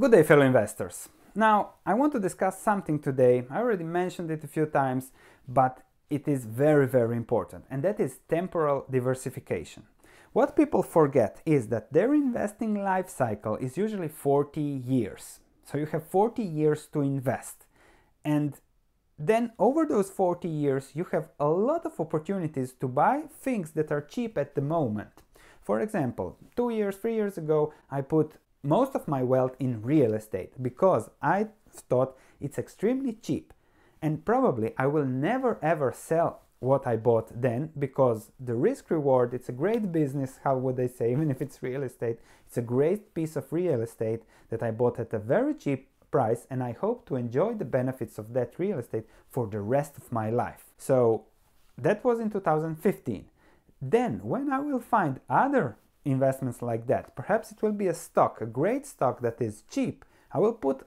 Good day, fellow investors. Now, I want to discuss something today. I already mentioned it a few times, but it is very, very important, and that is temporal diversification. What people forget is that their investing life cycle is usually 40 years. So you have 40 years to invest. And then over those 40 years, you have a lot of opportunities to buy things that are cheap at the moment. For example, two years, three years ago, I put most of my wealth in real estate because I thought it's extremely cheap and probably I will never ever sell what I bought then because the risk reward it's a great business how would they say even if it's real estate it's a great piece of real estate that I bought at a very cheap price and I hope to enjoy the benefits of that real estate for the rest of my life so that was in 2015 then when I will find other investments like that. Perhaps it will be a stock, a great stock that is cheap. I will put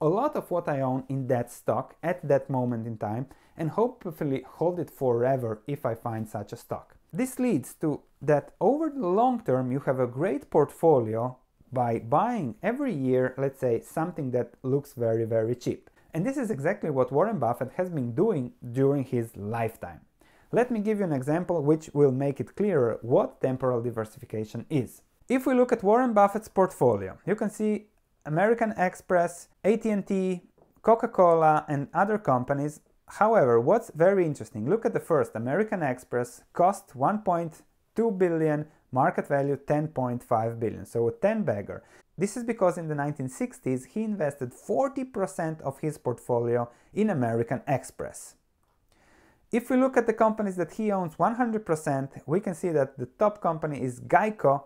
a lot of what I own in that stock at that moment in time and hopefully hold it forever if I find such a stock. This leads to that over the long term you have a great portfolio by buying every year, let's say, something that looks very, very cheap. And this is exactly what Warren Buffett has been doing during his lifetime. Let me give you an example which will make it clearer what temporal diversification is. If we look at Warren Buffett's portfolio, you can see American Express, AT&T, Coca-Cola and other companies. However, what's very interesting, look at the first, American Express cost 1.2 billion, market value 10.5 billion, so a 10 bagger. This is because in the 1960s he invested 40% of his portfolio in American Express. If we look at the companies that he owns 100%, we can see that the top company is Geico,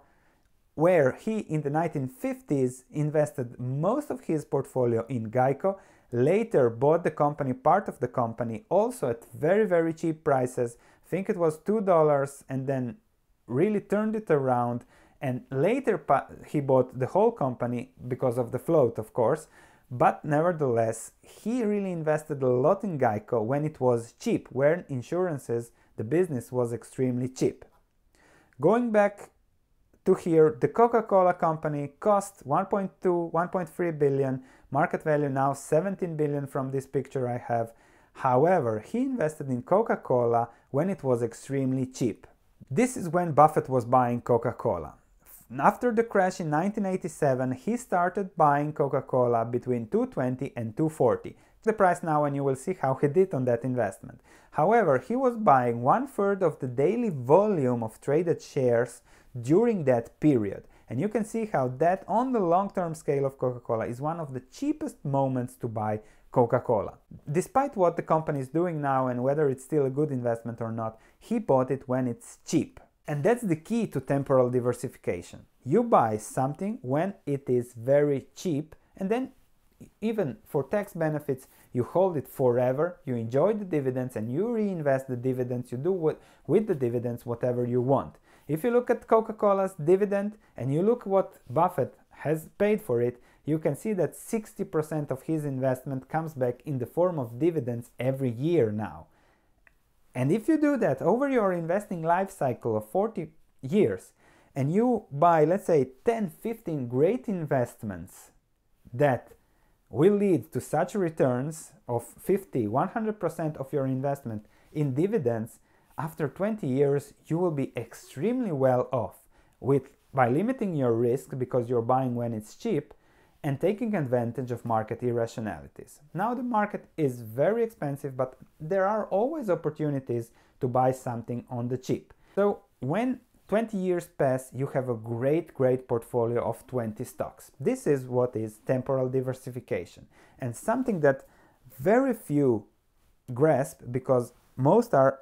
where he in the 1950s invested most of his portfolio in Geico, later bought the company, part of the company, also at very, very cheap prices. I think it was $2, and then really turned it around. And later he bought the whole company because of the float, of course. But nevertheless, he really invested a lot in Geico when it was cheap, when insurances, the business was extremely cheap. Going back to here, the Coca-Cola company cost 1.2, 1.3 billion, market value now 17 billion from this picture I have. However, he invested in Coca-Cola when it was extremely cheap. This is when Buffett was buying Coca-Cola. After the crash in 1987, he started buying Coca-Cola between 220 and 240, the price now and you will see how he did on that investment. However, he was buying one third of the daily volume of traded shares during that period. And you can see how that on the long-term scale of Coca-Cola is one of the cheapest moments to buy Coca-Cola. Despite what the company is doing now and whether it's still a good investment or not, he bought it when it's cheap. And that's the key to temporal diversification. You buy something when it is very cheap, and then, even for tax benefits, you hold it forever, you enjoy the dividends, and you reinvest the dividends, you do what, with the dividends whatever you want. If you look at Coca Cola's dividend and you look what Buffett has paid for it, you can see that 60% of his investment comes back in the form of dividends every year now. And if you do that over your investing life cycle of 40 years and you buy, let's say, 10, 15 great investments that will lead to such returns of 50, 100% of your investment in dividends, after 20 years, you will be extremely well off with by limiting your risk because you're buying when it's cheap and taking advantage of market irrationalities. Now the market is very expensive, but there are always opportunities to buy something on the cheap. So when 20 years pass, you have a great, great portfolio of 20 stocks. This is what is temporal diversification and something that very few grasp because most are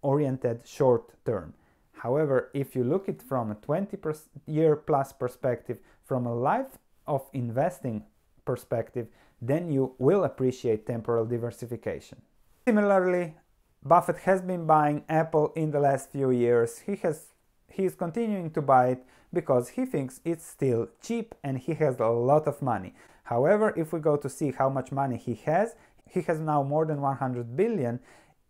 oriented short term. However, if you look it from a 20 year plus perspective, from a life of investing perspective, then you will appreciate temporal diversification. Similarly, Buffett has been buying Apple in the last few years. He has he is continuing to buy it because he thinks it's still cheap and he has a lot of money. However, if we go to see how much money he has, he has now more than 100 billion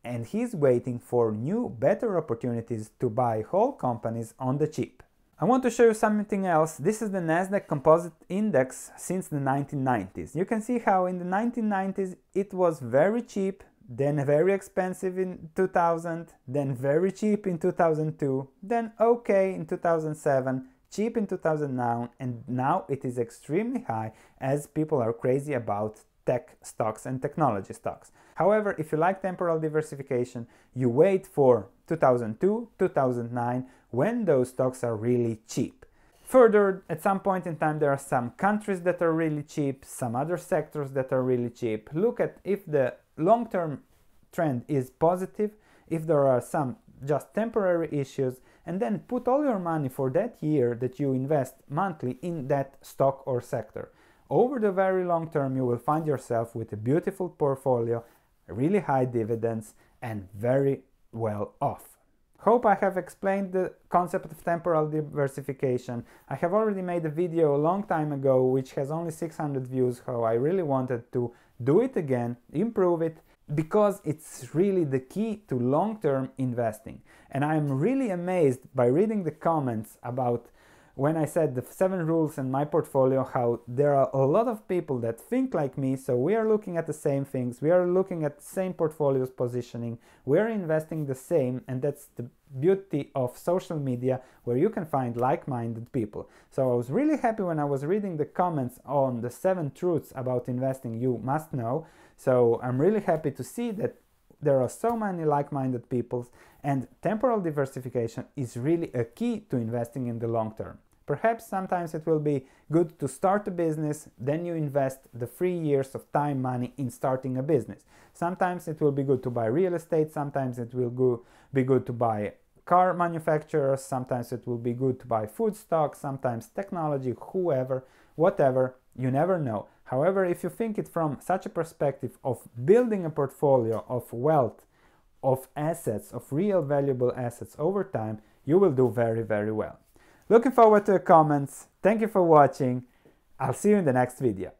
and he's waiting for new better opportunities to buy whole companies on the cheap. I want to show you something else. This is the Nasdaq Composite Index since the 1990s. You can see how in the 1990s it was very cheap, then very expensive in 2000, then very cheap in 2002, then okay in 2007, cheap in 2009, and now it is extremely high as people are crazy about tech stocks and technology stocks. However, if you like temporal diversification, you wait for 2002, 2009, when those stocks are really cheap. Further, at some point in time, there are some countries that are really cheap, some other sectors that are really cheap. Look at if the long term trend is positive, if there are some just temporary issues, and then put all your money for that year that you invest monthly in that stock or sector. Over the very long term, you will find yourself with a beautiful portfolio, really high dividends, and very well off. Hope I have explained the concept of temporal diversification. I have already made a video a long time ago which has only 600 views how I really wanted to do it again, improve it, because it's really the key to long-term investing. And I'm really amazed by reading the comments about when I said the seven rules in my portfolio, how there are a lot of people that think like me, so we are looking at the same things, we are looking at the same portfolios positioning, we are investing the same, and that's the beauty of social media where you can find like-minded people. So I was really happy when I was reading the comments on the seven truths about investing you must know. So I'm really happy to see that there are so many like-minded peoples and temporal diversification is really a key to investing in the long term. Perhaps sometimes it will be good to start a business, then you invest the three years of time money in starting a business. Sometimes it will be good to buy real estate, sometimes it will go, be good to buy car manufacturers, sometimes it will be good to buy food stock, sometimes technology, whoever, whatever, you never know. However, if you think it from such a perspective of building a portfolio of wealth, of assets, of real valuable assets over time, you will do very, very well. Looking forward to your comments. Thank you for watching. I'll see you in the next video.